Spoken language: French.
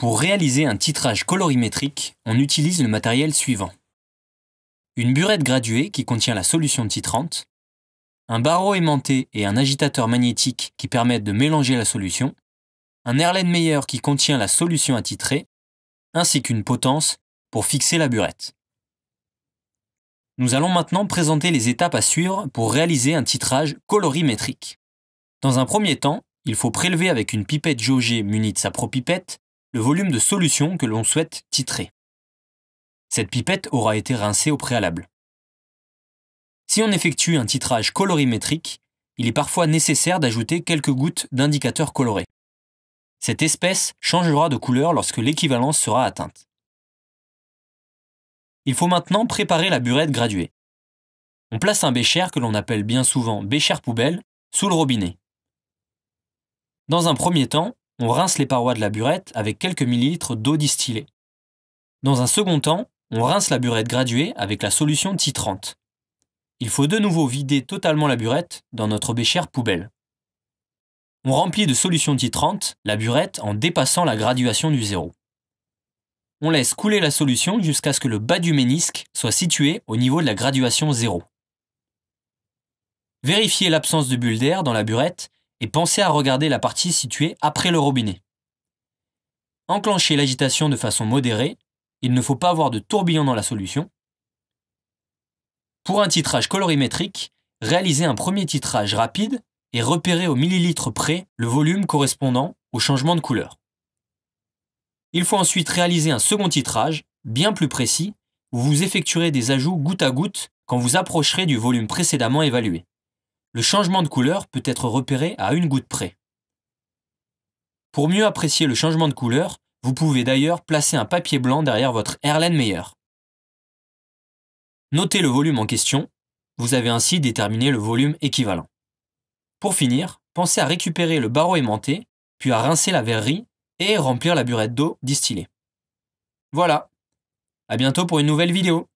Pour réaliser un titrage colorimétrique, on utilise le matériel suivant. Une burette graduée qui contient la solution titrante, un barreau aimanté et un agitateur magnétique qui permettent de mélanger la solution, un Erlenmeyer qui contient la solution à titrer, ainsi qu'une potence pour fixer la burette. Nous allons maintenant présenter les étapes à suivre pour réaliser un titrage colorimétrique. Dans un premier temps, il faut prélever avec une pipette jaugée munie de sa pro-pipette le volume de solution que l'on souhaite titrer. Cette pipette aura été rincée au préalable. Si on effectue un titrage colorimétrique, il est parfois nécessaire d'ajouter quelques gouttes d'indicateur coloré. Cette espèce changera de couleur lorsque l'équivalence sera atteinte. Il faut maintenant préparer la burette graduée. On place un bécher que l'on appelle bien souvent bécher poubelle sous le robinet. Dans un premier temps, on rince les parois de la burette avec quelques millilitres d'eau distillée. Dans un second temps, on rince la burette graduée avec la solution titrante. Il faut de nouveau vider totalement la burette dans notre béchère poubelle. On remplit de solution titrante la burette en dépassant la graduation du zéro. On laisse couler la solution jusqu'à ce que le bas du ménisque soit situé au niveau de la graduation zéro. Vérifiez l'absence de bulles d'air dans la burette et pensez à regarder la partie située après le robinet. Enclenchez l'agitation de façon modérée, il ne faut pas avoir de tourbillon dans la solution. Pour un titrage colorimétrique, réalisez un premier titrage rapide et repérez au millilitre près le volume correspondant au changement de couleur. Il faut ensuite réaliser un second titrage, bien plus précis, où vous effectuerez des ajouts goutte à goutte quand vous approcherez du volume précédemment évalué le changement de couleur peut être repéré à une goutte près. Pour mieux apprécier le changement de couleur, vous pouvez d'ailleurs placer un papier blanc derrière votre Erlenmeyer. Notez le volume en question, vous avez ainsi déterminé le volume équivalent. Pour finir, pensez à récupérer le barreau aimanté, puis à rincer la verrerie et remplir la burette d'eau distillée. Voilà, à bientôt pour une nouvelle vidéo